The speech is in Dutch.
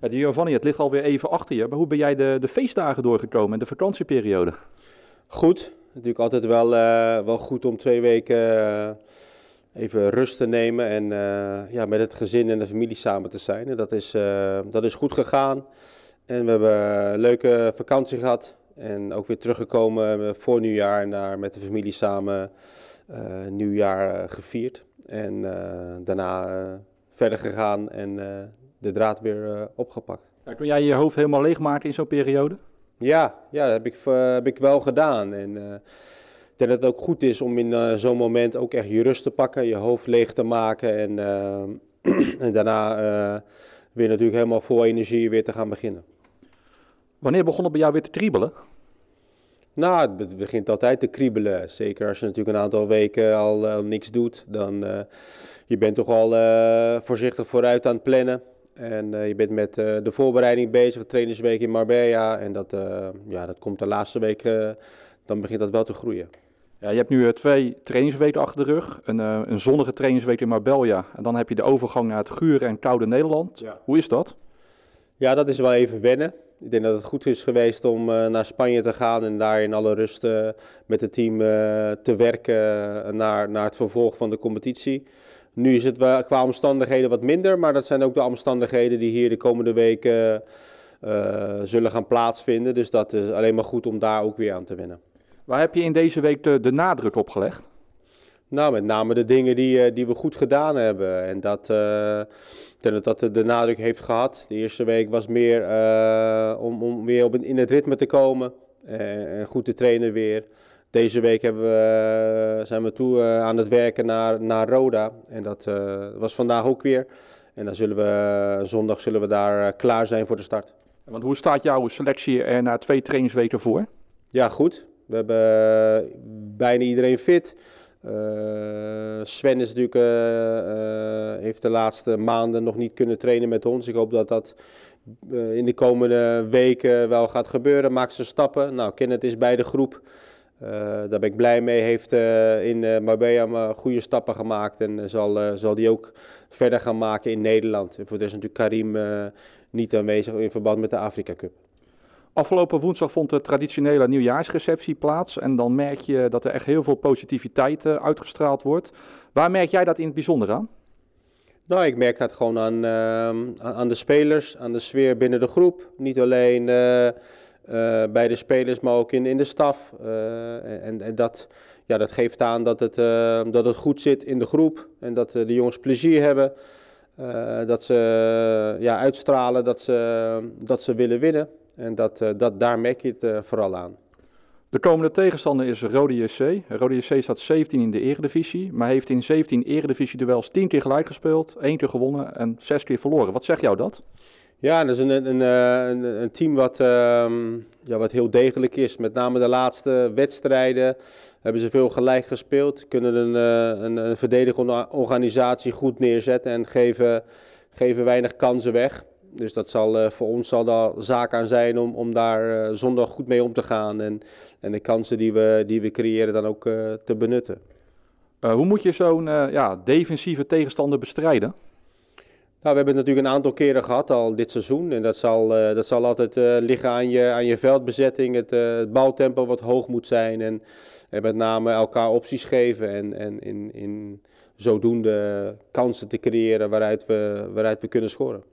Ja, Giovanni, het ligt alweer even achter je, maar hoe ben jij de, de feestdagen doorgekomen en de vakantieperiode? Goed, natuurlijk altijd wel, eh, wel goed om twee weken eh, even rust te nemen en eh, ja, met het gezin en de familie samen te zijn. En dat, is, dat is goed gegaan en we hebben een leuke vakantie gehad. En ook weer teruggekomen eh, voor nieuwjaar naar, met de familie samen eh, nieuwjaar eh, gevierd. En daarna verder gegaan en de draad weer opgepakt. Ja, nou, kon jij je hoofd helemaal leegmaken in zo'n periode? Ja, ja dat heb ik, heb ik wel gedaan. En ik denk dat het ook goed is om in zo'n moment ook echt je rust te pakken, je hoofd leeg te maken en, en daarna weer natuurlijk helemaal vol energie weer te gaan beginnen. Wanneer begon het bij jou weer te kriebelen? Nou, het begint altijd te kriebelen. Zeker als je natuurlijk een aantal weken al, al eh, niks doet. Dan eh, je bent toch al eh, voorzichtig vooruit aan het plannen. En je bent met de voorbereiding bezig, Trainingsweek in Marbella. En dat, ja, dat komt de laatste week, dan begint dat wel te groeien. Ja, je hebt nu twee trainingsweken achter de rug. Een, een zonnige trainingsweek in Marbella. En dan heb je de overgang naar het gure en koude Nederland. Hoe is dat? Ja, dat is wel even wennen ik denk dat het goed is geweest om eh, naar Spanje te gaan en daar in alle rust eh, met het team eh, te werken naar, naar het vervolg van de competitie. Nu is het qua omstandigheden wat minder, maar dat zijn ook de omstandigheden die hier de komende weken zullen gaan plaatsvinden. Dus dat is alleen maar goed om daar ook weer aan te winnen. Waar heb je in deze week de nadruk op gelegd? Nou, met name de dingen die, eh, die we goed gedaan hebben. En dat, uh, dat dat de nadruk heeft gehad. De eerste week was meer eh, om, om weer op in het ritme te komen. en goed te trainen weer. Deze week zijn we toe aan het werken naar, naar Roda. En dat was vandaag ook weer. En dan zullen we, zondag zullen we daar klaar zijn voor de start. Want hoe staat jouw selectie er na twee trainingsweken voor? Ja, goed. We hebben bijna iedereen fit. Eh, Sven is natuurlijk, eh, eh, heeft de laatste maanden nog niet kunnen trainen met ons. Ik hoop dat dat in de komende weken wel gaat gebeuren. Maakt ze stappen. Nou, Kenneth is bij de groep. daar ben ik blij mee. Heeft in uh, Marbella goede stappen gemaakt en zal, zal die ook verder gaan maken in Nederland. voor de is natuurlijk Karim niet aanwezig in verband met de Afrika Cup. Afgelopen woensdag vond de traditionele nieuwjaarsreceptie plaats. En dan merk je dat er echt heel veel positiviteit eh, uitgestraald wordt. Waar merk jij dat in het bijzonder aan? Nou, ik merk dat gewoon aan, ehm, aan de spelers, aan de sfeer binnen de groep. Niet alleen eh, eh, bij de spelers, maar ook in, in de staf. en, en dat, ja, dat geeft aan dat het, ehm, dat het goed zit in de groep en dat de jongens plezier hebben. dat ze ja, uitstralen dat ze, dat ze willen winnen. En dat, eh, dat, daar merk je het eh, vooral aan. De komende tegenstander is Rode JC. Rode JC staat 17 in de Eredivisie, maar heeft in 17 Eredivisie-duels 10 keer gelijk gespeeld, één keer gewonnen en 6 keer verloren. Wat zegt jou dat? Ja, dat is een, een, een team wat, ehm, ja, wat heel degelijk is. Met name de laatste wedstrijden hebben ze veel gelijk gespeeld. Kunnen een, eh, een, verdedigende organisatie goed neerzetten en geven, geven weinig kansen weg dus dat zal, eh, voor ons zal daar zaak aan zijn om, om daar eh, zondag goed mee om te gaan. En, en de kansen die we, die we creëren dan ook eh, te benutten. hoe moet je zo'n ja, defensieve tegenstander bestrijden? Nou, we hebben het natuurlijk een aantal keren gehad al dit seizoen. En dat zal, dat zal altijd liggen aan je, aan je veldbezetting. Het, het bouwtempo wat hoog moet zijn. En, en, met name elkaar opties geven. En, en in, in zodoende kansen te creëren waaruit we, waaruit we kunnen scoren.